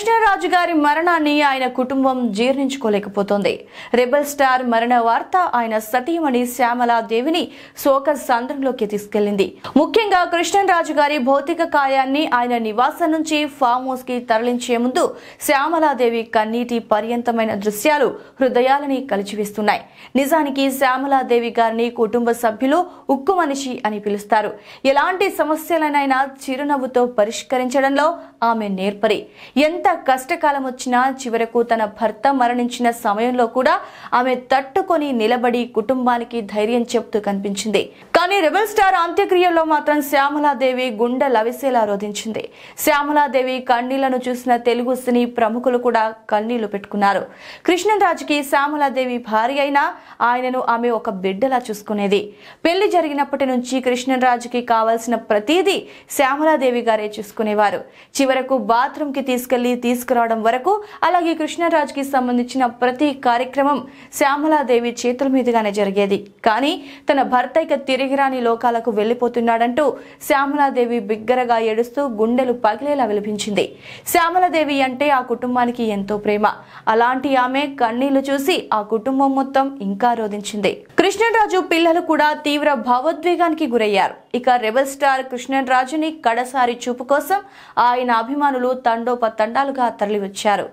కృష్ణరాజు గారి మరణాన్ని ఆయన కుటుంబం జీర్ణించుకోలేకపోతోంది రెబల్ స్టార్ మరణ వార్త ఆయన సతీమణి శ్యామలాదేవిని శోక సాంద్రంలోకి తీసుకెళ్లింది ముఖ్యంగా కృష్ణరాజు గారి భౌతిక కాయాన్ని ఆయన నివాసం నుంచి ఫామ్ హౌస్ కి తరలించే ముందు శ్యామలాదేవి కన్నీటి పర్యంతమైన దృశ్యాలు హృదయాలని కలిచివేస్తున్నాయి నిజానికి శ్యామలాదేవి గారిని కుటుంబ సభ్యులు ఉక్కు మనిషి అని పిలుస్తారు ఎలాంటి సమస్యలనైనా చిరునవ్వుతో పరిష్కరించడంలో ఆమె నేర్పరి ఎంత ఎంత కష్టకాలం వచ్చినా చివరకు తన భర్త మరణించిన సమయంలో కూడా ఆమె తట్టుకొని నిలబడి కుటుంబానికి ధైర్యం చెప్తూ కనిపించింది కానీ రెబల్ స్టార్ అంత్యక్రియల్లో మాత్రం శ్యామలాదేవి గుండె లవిసేలా రోధించింది శ్యామలాదేవి కన్నీళ్లను చూసిన తెలుగు సినీ ప్రముఖులు కూడా కన్నీళ్లు పెట్టుకున్నారు కృష్ణరాజుకి శ్యామలాదేవి భార్య అయినా ఆయనను ఆమె ఒక బిడ్డలా చూసుకునేది పెళ్లి జరిగినప్పటి నుంచి కృష్ణరాజుకి కావాల్సిన ప్రతిదీ శ్యామలాదేవి గారే చూసుకునేవారు చివరకు బాత్రూమ్ కి తీసుకెళ్లి మళ్లీ తీసుకురావడం వరకు అలాగే కృష్ణరాజ్కి సంబంధించిన ప్రతి కార్యక్రమం శ్యామలాదేవి చేతుల మీదుగానే జరిగేది కానీ తన భర్త ఇక తిరిగి రాని లోకాలకు వెళ్లిపోతున్నాడంటూ శ్యామలాదేవి బిగ్గరగా ఏడుస్తూ గుండెలు పగిలేలా విలిపించింది శ్యామలాదేవి అంటే ఆ కుటుంబానికి ఎంతో ప్రేమ అలాంటి ఆమె కన్నీళ్లు చూసి ఆ కుటుంబం మొత్తం ఇంకా రోధించింది కృష్ణరాజు పిల్లలు కూడా తీవ్ర భావోద్వేగానికి గురయ్యారు ఇక రెబల్ స్టార్ కృష్ణరాజుని కడసారి చూపు కోసం ఆయన అభిమానులు తండోపతండాలుగా తరలివచ్చారు